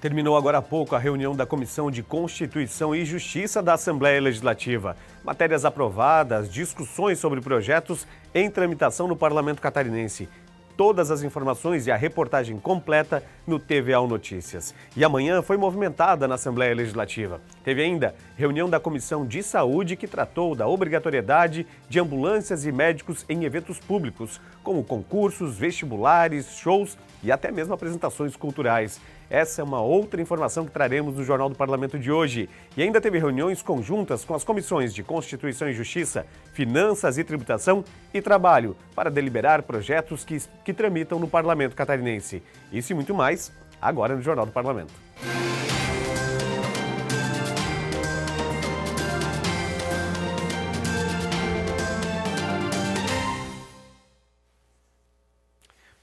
Terminou agora há pouco a reunião da Comissão de Constituição e Justiça da Assembleia Legislativa. Matérias aprovadas, discussões sobre projetos em tramitação no Parlamento Catarinense. Todas as informações e a reportagem completa no TVA Notícias. E amanhã foi movimentada na Assembleia Legislativa. Teve ainda reunião da Comissão de Saúde que tratou da obrigatoriedade de ambulâncias e médicos em eventos públicos, como concursos, vestibulares, shows e até mesmo apresentações culturais. Essa é uma outra informação que traremos no Jornal do Parlamento de hoje. E ainda teve reuniões conjuntas com as comissões de Constituição e Justiça, Finanças e Tributação e Trabalho para deliberar projetos que, que tramitam no Parlamento catarinense. Isso e muito mais agora no Jornal do Parlamento.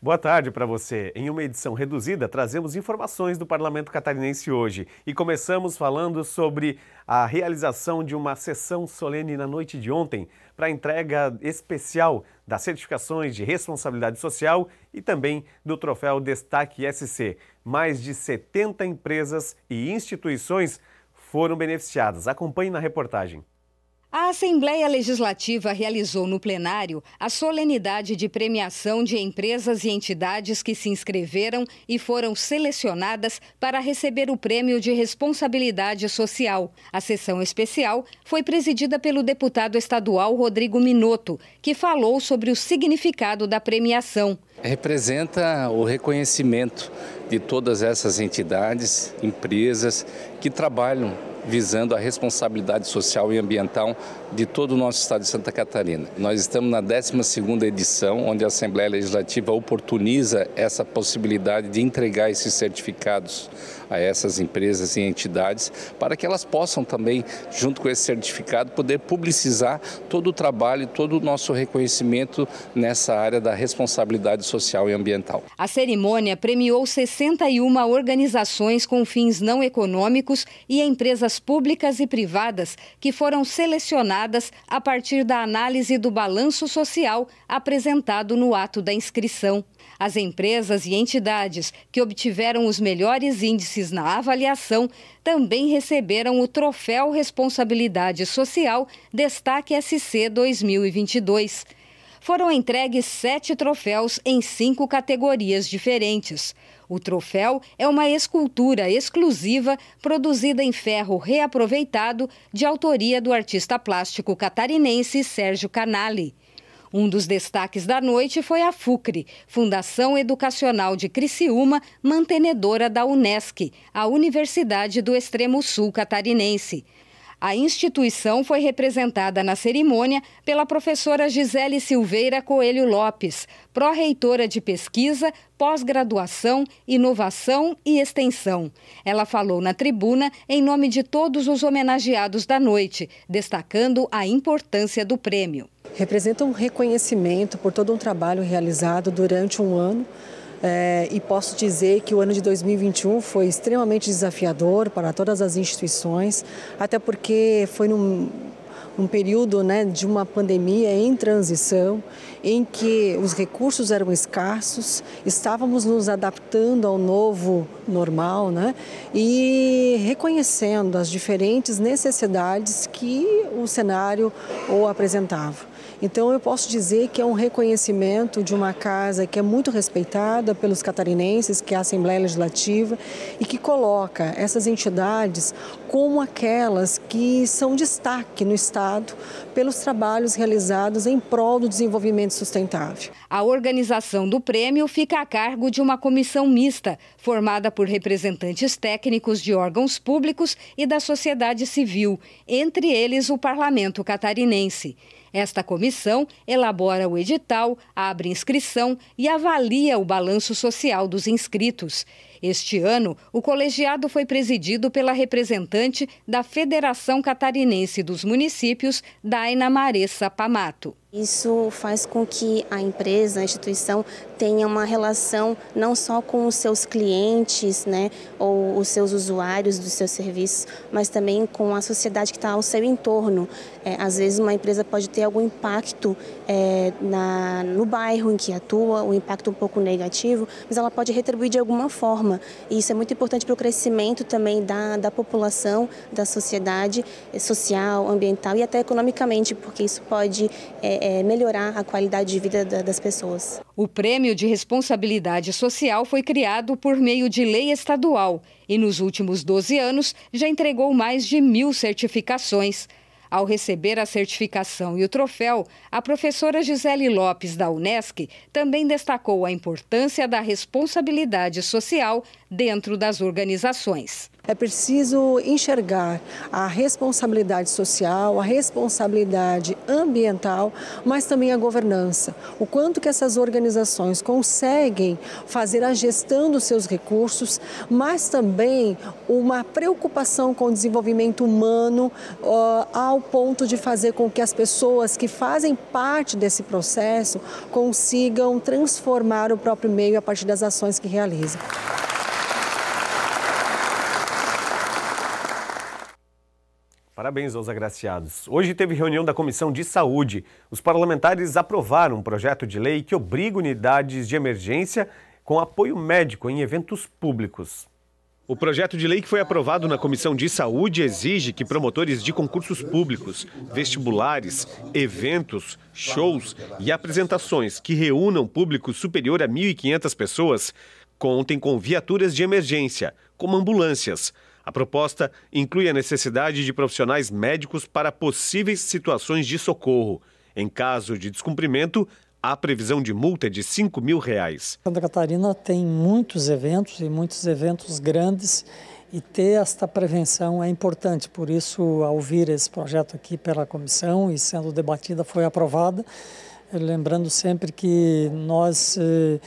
Boa tarde para você. Em uma edição reduzida, trazemos informações do Parlamento Catarinense hoje e começamos falando sobre a realização de uma sessão solene na noite de ontem para a entrega especial das certificações de responsabilidade social e também do troféu Destaque SC. Mais de 70 empresas e instituições foram beneficiadas. Acompanhe na reportagem. A Assembleia Legislativa realizou no plenário a solenidade de premiação de empresas e entidades que se inscreveram e foram selecionadas para receber o Prêmio de Responsabilidade Social. A sessão especial foi presidida pelo deputado estadual Rodrigo Minotto, que falou sobre o significado da premiação. Representa o reconhecimento de todas essas entidades, empresas que trabalham visando a responsabilidade social e ambiental de todo o nosso estado de Santa Catarina. Nós estamos na 12ª edição, onde a Assembleia Legislativa oportuniza essa possibilidade de entregar esses certificados a essas empresas e entidades, para que elas possam também, junto com esse certificado, poder publicizar todo o trabalho, e todo o nosso reconhecimento nessa área da responsabilidade social e ambiental. A cerimônia premiou 60 61 organizações com fins não econômicos e empresas públicas e privadas que foram selecionadas a partir da análise do balanço social apresentado no ato da inscrição. As empresas e entidades que obtiveram os melhores índices na avaliação também receberam o Troféu Responsabilidade Social Destaque SC 2022 foram entregues sete troféus em cinco categorias diferentes. O troféu é uma escultura exclusiva produzida em ferro reaproveitado de autoria do artista plástico catarinense Sérgio Canali. Um dos destaques da noite foi a FUCRE, Fundação Educacional de Criciúma, mantenedora da UNESCO, a Universidade do Extremo Sul Catarinense. A instituição foi representada na cerimônia pela professora Gisele Silveira Coelho Lopes, pró-reitora de pesquisa, pós-graduação, inovação e extensão. Ela falou na tribuna em nome de todos os homenageados da noite, destacando a importância do prêmio. Representa um reconhecimento por todo um trabalho realizado durante um ano é, e posso dizer que o ano de 2021 foi extremamente desafiador para todas as instituições, até porque foi num período né, de uma pandemia em transição, em que os recursos eram escassos, estávamos nos adaptando ao novo normal né, e reconhecendo as diferentes necessidades que o cenário o apresentava. Então eu posso dizer que é um reconhecimento de uma casa que é muito respeitada pelos catarinenses, que é a Assembleia Legislativa, e que coloca essas entidades como aquelas que são destaque no Estado pelos trabalhos realizados em prol do desenvolvimento sustentável. A organização do prêmio fica a cargo de uma comissão mista, formada por representantes técnicos de órgãos públicos e da sociedade civil, entre eles o parlamento catarinense. Esta comissão elabora o edital, abre inscrição e avalia o balanço social dos inscritos. Este ano, o colegiado foi presidido pela representante da Federação Catarinense dos Municípios, Daina Maressa Pamato. Isso faz com que a empresa, a instituição, tenha uma relação não só com os seus clientes, né, ou os seus usuários dos seus serviços, mas também com a sociedade que está ao seu entorno. É, às vezes, uma empresa pode ter algum impacto é, na, no bairro em que atua, um impacto um pouco negativo, mas ela pode retribuir de alguma forma. E isso é muito importante para o crescimento também da, da população, da sociedade, é, social, ambiental e até economicamente, porque isso pode. É, é, melhorar a qualidade de vida da, das pessoas. O Prêmio de Responsabilidade Social foi criado por meio de lei estadual e nos últimos 12 anos já entregou mais de mil certificações. Ao receber a certificação e o troféu, a professora Gisele Lopes, da Unesc, também destacou a importância da responsabilidade social dentro das organizações. É preciso enxergar a responsabilidade social, a responsabilidade ambiental, mas também a governança. O quanto que essas organizações conseguem fazer a gestão dos seus recursos, mas também uma preocupação com o desenvolvimento humano uh, ao ponto de fazer com que as pessoas que fazem parte desse processo consigam transformar o próprio meio a partir das ações que realizam. Parabéns aos agraciados. Hoje teve reunião da Comissão de Saúde. Os parlamentares aprovaram um projeto de lei que obriga unidades de emergência com apoio médico em eventos públicos. O projeto de lei que foi aprovado na Comissão de Saúde exige que promotores de concursos públicos, vestibulares, eventos, shows e apresentações que reúnam público superior a 1.500 pessoas contem com viaturas de emergência, como ambulâncias a proposta inclui a necessidade de profissionais médicos para possíveis situações de socorro. Em caso de descumprimento, há previsão de multa de 5 mil reais. Santa Catarina tem muitos eventos e muitos eventos grandes e ter esta prevenção é importante. Por isso, ao vir esse projeto aqui pela comissão e sendo debatida, foi aprovada. Lembrando sempre que nós eh,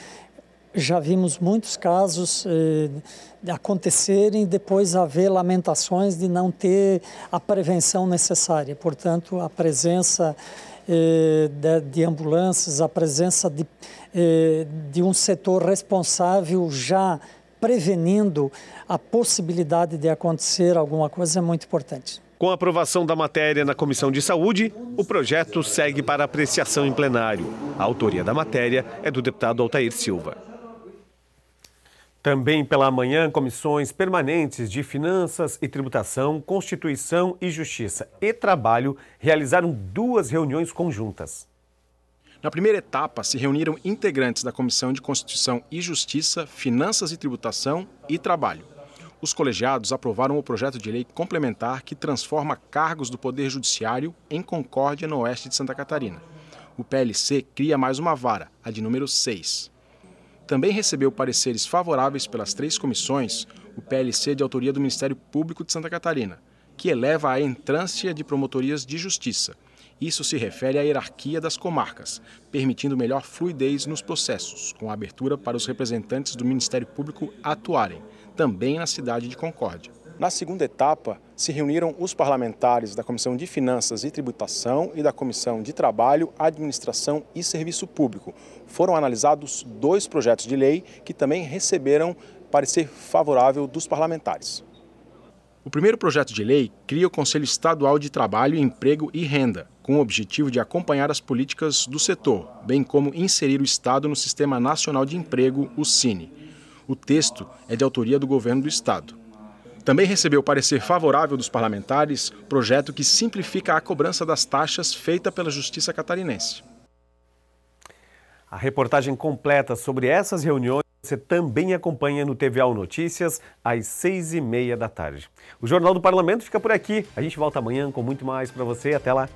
já vimos muitos casos eh, acontecerem e depois haver lamentações de não ter a prevenção necessária. Portanto, a presença eh, de, de, ambulâncias, a presença de, eh, de um setor responsável já prevenindo a possibilidade de acontecer alguma coisa é muito importante. Com a aprovação da matéria na Comissão de Saúde, o projeto segue para apreciação em plenário. A autoria da matéria é do deputado Altair Silva. Também pela manhã, comissões permanentes de Finanças e Tributação, Constituição e Justiça e Trabalho realizaram duas reuniões conjuntas. Na primeira etapa, se reuniram integrantes da Comissão de Constituição e Justiça, Finanças e Tributação e Trabalho. Os colegiados aprovaram o projeto de lei complementar que transforma cargos do Poder Judiciário em Concórdia, no oeste de Santa Catarina. O PLC cria mais uma vara, a de número 6 também recebeu pareceres favoráveis pelas três comissões o PLC de autoria do Ministério Público de Santa Catarina, que eleva a entrância de promotorias de justiça. Isso se refere à hierarquia das comarcas, permitindo melhor fluidez nos processos, com abertura para os representantes do Ministério Público atuarem, também na cidade de Concórdia. Na segunda etapa, se reuniram os parlamentares da Comissão de Finanças e Tributação e da Comissão de Trabalho, Administração e Serviço Público. Foram analisados dois projetos de lei que também receberam parecer favorável dos parlamentares. O primeiro projeto de lei cria o Conselho Estadual de Trabalho, Emprego e Renda, com o objetivo de acompanhar as políticas do setor, bem como inserir o Estado no Sistema Nacional de Emprego, o Cine. O texto é de autoria do governo do Estado. Também recebeu parecer favorável dos parlamentares projeto que simplifica a cobrança das taxas feita pela Justiça Catarinense. A reportagem completa sobre essas reuniões você também acompanha no TV Notícias às seis e meia da tarde. O Jornal do Parlamento fica por aqui. A gente volta amanhã com muito mais para você. Até lá!